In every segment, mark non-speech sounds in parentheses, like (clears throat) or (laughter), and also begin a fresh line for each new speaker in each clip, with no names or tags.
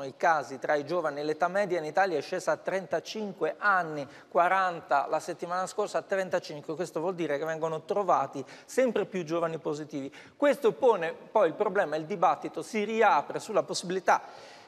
I casi tra i giovani e l'età media in Italia è scesa a 35 anni, 40 la settimana scorsa a 35, questo vuol dire che vengono trovati sempre più giovani positivi. Questo pone poi il problema, il dibattito si riapre sulla possibilità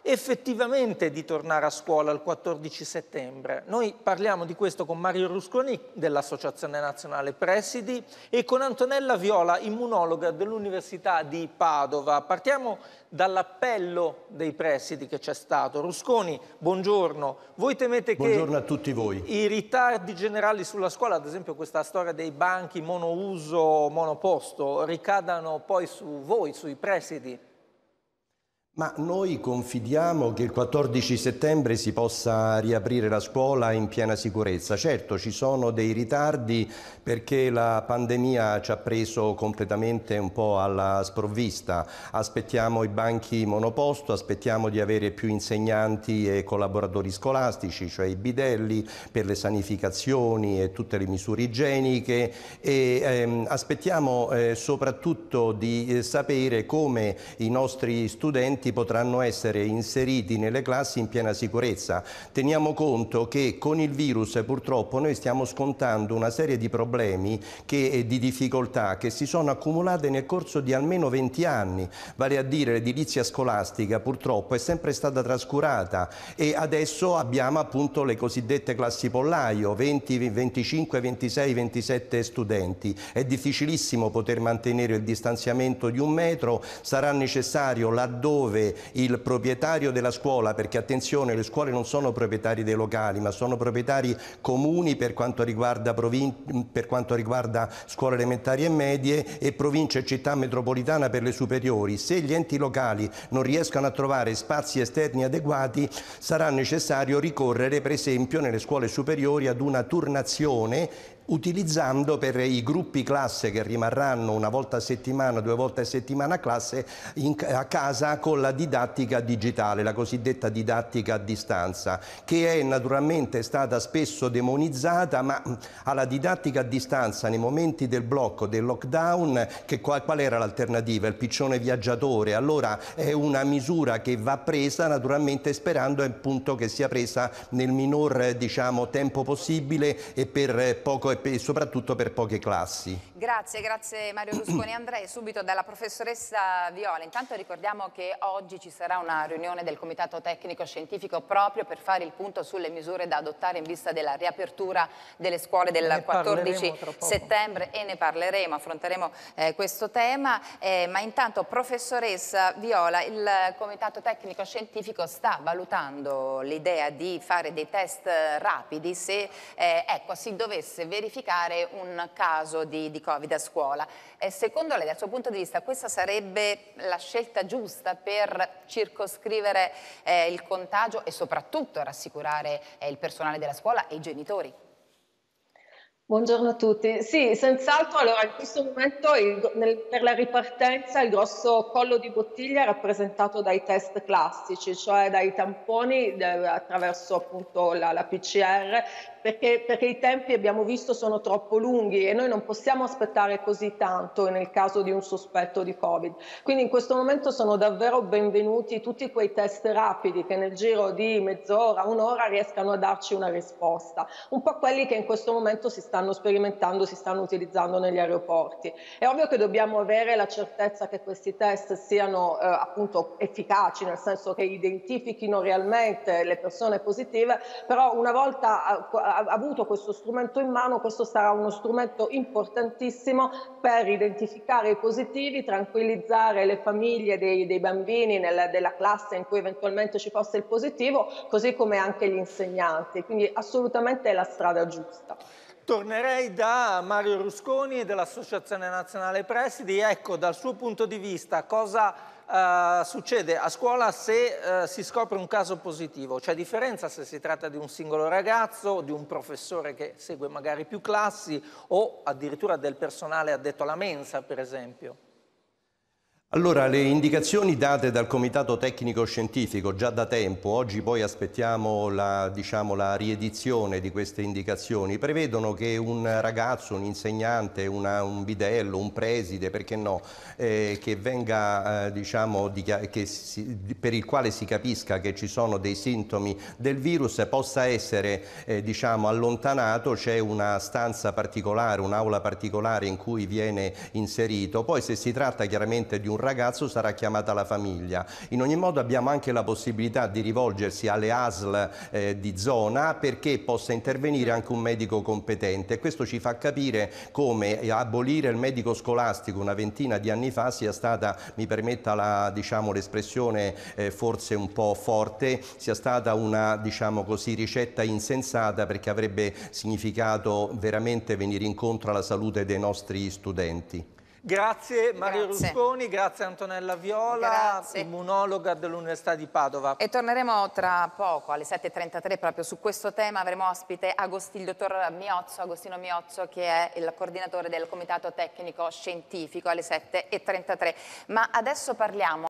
effettivamente di tornare a scuola il 14 settembre. Noi parliamo di questo con Mario Rusconi dell'Associazione Nazionale Presidi e con Antonella Viola, immunologa dell'Università di Padova. Partiamo dall'appello dei presidi che c'è stato. Rusconi, buongiorno. Voi temete buongiorno che i ritardi generali sulla scuola, ad esempio questa storia dei banchi monouso, monoposto, ricadano poi su voi, sui presidi?
Ma noi confidiamo che il 14 settembre si possa riaprire la scuola in piena sicurezza. Certo, ci sono dei ritardi perché la pandemia ci ha preso completamente un po' alla sprovvista. Aspettiamo i banchi monoposto, aspettiamo di avere più insegnanti e collaboratori scolastici, cioè i bidelli per le sanificazioni e tutte le misure igieniche e ehm, aspettiamo eh, soprattutto di eh, sapere come i nostri studenti docenti potranno essere inseriti nelle classi in piena sicurezza. Teniamo conto che con il virus purtroppo noi stiamo scontando una serie di problemi e di difficoltà che si sono accumulate nel corso di almeno 20 anni, vale a dire l'edilizia scolastica purtroppo è sempre stata trascurata e adesso abbiamo appunto le cosiddette classi pollaio, 20, 25, 26, 27 studenti. È difficilissimo poter mantenere il distanziamento di un metro, sarà necessario laddove dove il proprietario della scuola, perché attenzione le scuole non sono proprietari dei locali ma sono proprietari comuni per quanto riguarda, per quanto riguarda scuole elementari e medie e province e città metropolitana per le superiori, se gli enti locali non riescono a trovare spazi esterni adeguati sarà necessario ricorrere per esempio nelle scuole superiori ad una turnazione utilizzando per i gruppi classe che rimarranno una volta a settimana, due volte a settimana classe in, a casa con la didattica digitale, la cosiddetta didattica a distanza, che è naturalmente stata spesso demonizzata, ma mm, alla didattica a distanza nei momenti del blocco, del lockdown, che, qual, qual era l'alternativa? Il piccione viaggiatore. Allora è una misura che va presa naturalmente sperando appunto, che sia presa nel minor diciamo, tempo possibile e per eh, poco e soprattutto per poche classi.
Grazie, grazie Mario Rusconi. (clears throat) Andrei subito dalla professoressa Viola. Intanto ricordiamo che oggi ci sarà una riunione del Comitato Tecnico Scientifico proprio per fare il punto sulle misure da adottare in vista della riapertura delle scuole del 14 settembre e ne parleremo, affronteremo eh, questo tema. Eh, ma intanto professoressa Viola, il Comitato Tecnico Scientifico sta valutando l'idea di fare dei test eh, rapidi se eh, ecco, si dovesse verificare verificare un caso di, di Covid a scuola. Eh, secondo lei, dal suo punto di vista, questa sarebbe la scelta giusta per circoscrivere eh, il contagio e soprattutto rassicurare eh, il personale della scuola e i genitori?
Buongiorno a tutti. Sì, senz'altro,
allora in questo momento il, nel, per la
ripartenza il grosso collo di bottiglia è rappresentato dai test classici, cioè dai tamponi de, eh, attraverso appunto la, la, PCR perché, perché, i tempi abbiamo visto sono troppo lunghi e noi non possiamo aspettare così tanto nel caso di un sospetto di Covid. Quindi in questo momento sono davvero benvenuti tutti quei test rapidi che nel giro di mezz'ora, un'ora riescano a darci una risposta, un po' quelli che in questo momento si stanno sperimentando, si stanno utilizzando negli aeroporti. È ovvio che dobbiamo avere la certezza che questi test siano eh, appunto efficaci, nel senso che identifichino realmente le persone positive, però una volta eh, avuto questo strumento in mano, questo sarà uno strumento importantissimo per identificare i positivi, tranquillizzare le famiglie dei, dei bambini nel, della classe in cui eventualmente ci fosse il positivo, così come anche gli insegnanti. Quindi assolutamente è la strada giusta.
Tornerei da Mario Rusconi dell'Associazione Nazionale Presidi. Ecco, dal suo punto di vista, cosa eh, succede a scuola se eh, si scopre un caso positivo, c'è differenza se si tratta di un singolo ragazzo, di un professore che segue magari più classi o addirittura del personale addetto alla mensa per esempio?
Allora, le indicazioni date dal Comitato Tecnico Scientifico già da tempo, oggi poi aspettiamo la, diciamo, la riedizione di queste indicazioni, prevedono che un ragazzo, un insegnante, una, un bidello, un preside, perché no, eh, che venga, eh, diciamo, di, che si, per il quale si capisca che ci sono dei sintomi del virus possa essere eh, diciamo, allontanato, c'è una stanza particolare, un'aula particolare in cui viene inserito. Poi se si tratta chiaramente di un ragazzo sarà chiamata la famiglia. In ogni modo abbiamo anche la possibilità di rivolgersi alle ASL eh, di zona perché possa intervenire anche un medico competente. Questo ci fa capire come abolire il medico scolastico una ventina di anni fa sia stata, mi permetta diciamo, l'espressione diciamo, eh, forse un po' forte, sia stata una diciamo così, ricetta insensata perché avrebbe significato veramente venire incontro alla salute dei nostri studenti.
Grazie Mario grazie. Rusconi, grazie Antonella Viola, grazie. immunologa dell'Università di Padova.
E torneremo tra poco alle 7.33 proprio su questo tema, avremo ospite Agosti, il dottor Miozzo, Agostino Miozzo che è il coordinatore del Comitato Tecnico Scientifico alle 7.33. Ma adesso parliamo...